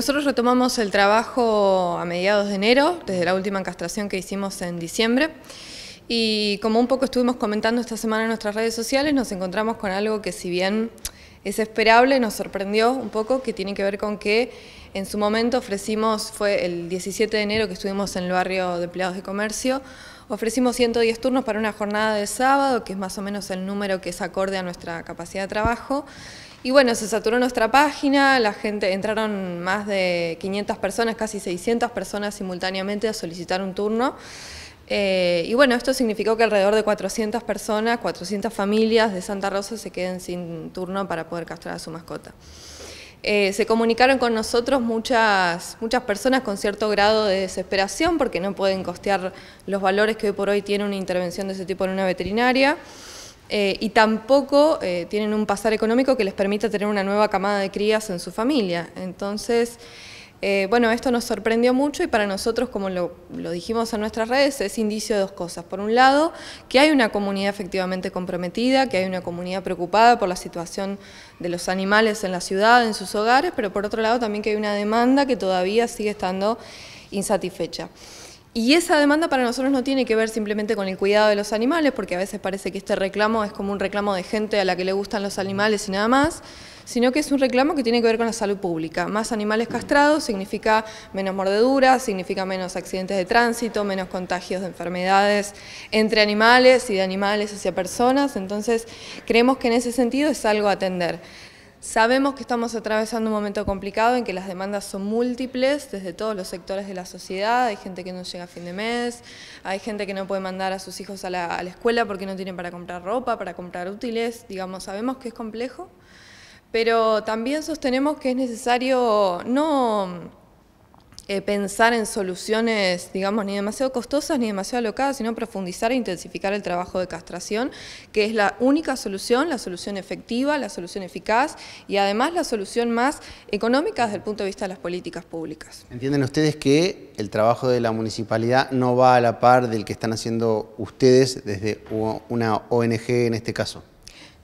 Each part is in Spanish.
Nosotros retomamos el trabajo a mediados de enero, desde la última encastración que hicimos en diciembre. Y como un poco estuvimos comentando esta semana en nuestras redes sociales, nos encontramos con algo que si bien es esperable, nos sorprendió un poco, que tiene que ver con que en su momento ofrecimos, fue el 17 de enero que estuvimos en el barrio de empleados de comercio, Ofrecimos 110 turnos para una jornada de sábado, que es más o menos el número que es acorde a nuestra capacidad de trabajo. Y bueno, se saturó nuestra página, la gente entraron más de 500 personas, casi 600 personas simultáneamente a solicitar un turno. Eh, y bueno, esto significó que alrededor de 400 personas, 400 familias de Santa Rosa se queden sin turno para poder castrar a su mascota. Eh, se comunicaron con nosotros muchas, muchas personas con cierto grado de desesperación porque no pueden costear los valores que hoy por hoy tiene una intervención de ese tipo en una veterinaria eh, y tampoco eh, tienen un pasar económico que les permita tener una nueva camada de crías en su familia. Entonces, eh, bueno, esto nos sorprendió mucho y para nosotros, como lo, dijimos en nuestras redes, es indicio de dos cosas. Por un lado, que hay una comunidad efectivamente comprometida, que hay una comunidad preocupada por la situación de los animales en la ciudad, en sus hogares, pero por otro lado también que hay una demanda que todavía sigue estando insatisfecha. Y esa demanda para nosotros no tiene que ver simplemente con el cuidado de los animales, porque a veces parece que este reclamo es como un reclamo de gente a la que le gustan los animales y nada más, sino que es un reclamo que tiene que ver con la salud pública. Más animales castrados significa menos mordeduras, significa menos accidentes de tránsito, menos contagios de enfermedades entre animales y de animales hacia personas, entonces creemos que en ese sentido es algo a atender. Sabemos que estamos atravesando un momento complicado en que las demandas son múltiples desde todos los sectores de la sociedad. Hay gente que no llega a fin de mes, hay gente que no puede mandar a sus hijos a la, escuela porque no tienen para comprar ropa, para comprar útiles. Digamos, sabemos que es complejo. Pero también sostenemos que es necesario no eh, pensar en soluciones, digamos, ni demasiado costosas ni demasiado alocadas, sino profundizar e intensificar el trabajo de castración, que es la única solución, la solución efectiva, la solución eficaz y además la solución más económica desde el punto de vista de las políticas públicas. ¿Entienden ustedes que el trabajo de la municipalidad no va a la par del que están haciendo ustedes desde una ONG en este caso?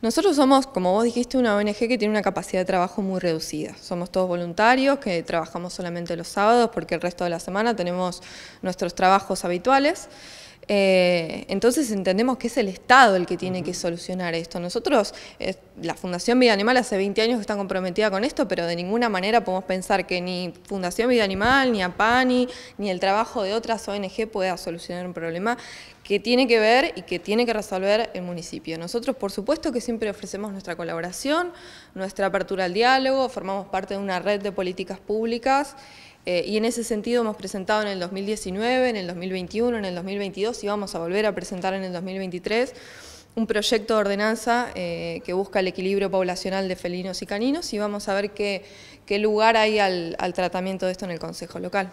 Nosotros somos, como vos dijiste, una ONG que tiene una capacidad de trabajo muy reducida. Somos todos voluntarios, que trabajamos solamente los sábados porque el resto de la semana tenemos nuestros trabajos habituales. Eh, entonces entendemos que es el Estado el que tiene que solucionar esto. Nosotros, eh, la Fundación Vida Animal hace 20 años que está comprometida con esto, pero de ninguna manera podemos pensar que ni Fundación Vida Animal, ni APANI, ni el trabajo de otras ONG pueda solucionar un problema que tiene que ver y que tiene que resolver el municipio. Nosotros, por supuesto, que siempre ofrecemos nuestra colaboración, nuestra apertura al diálogo, formamos parte de una red de políticas públicas eh, y en ese sentido hemos presentado en el 2019, en el 2021, en el 2022 y vamos a volver a presentar en el 2023 un proyecto de ordenanza eh, que busca el equilibrio poblacional de felinos y caninos y vamos a ver qué, lugar hay al tratamiento de esto en el Consejo Local.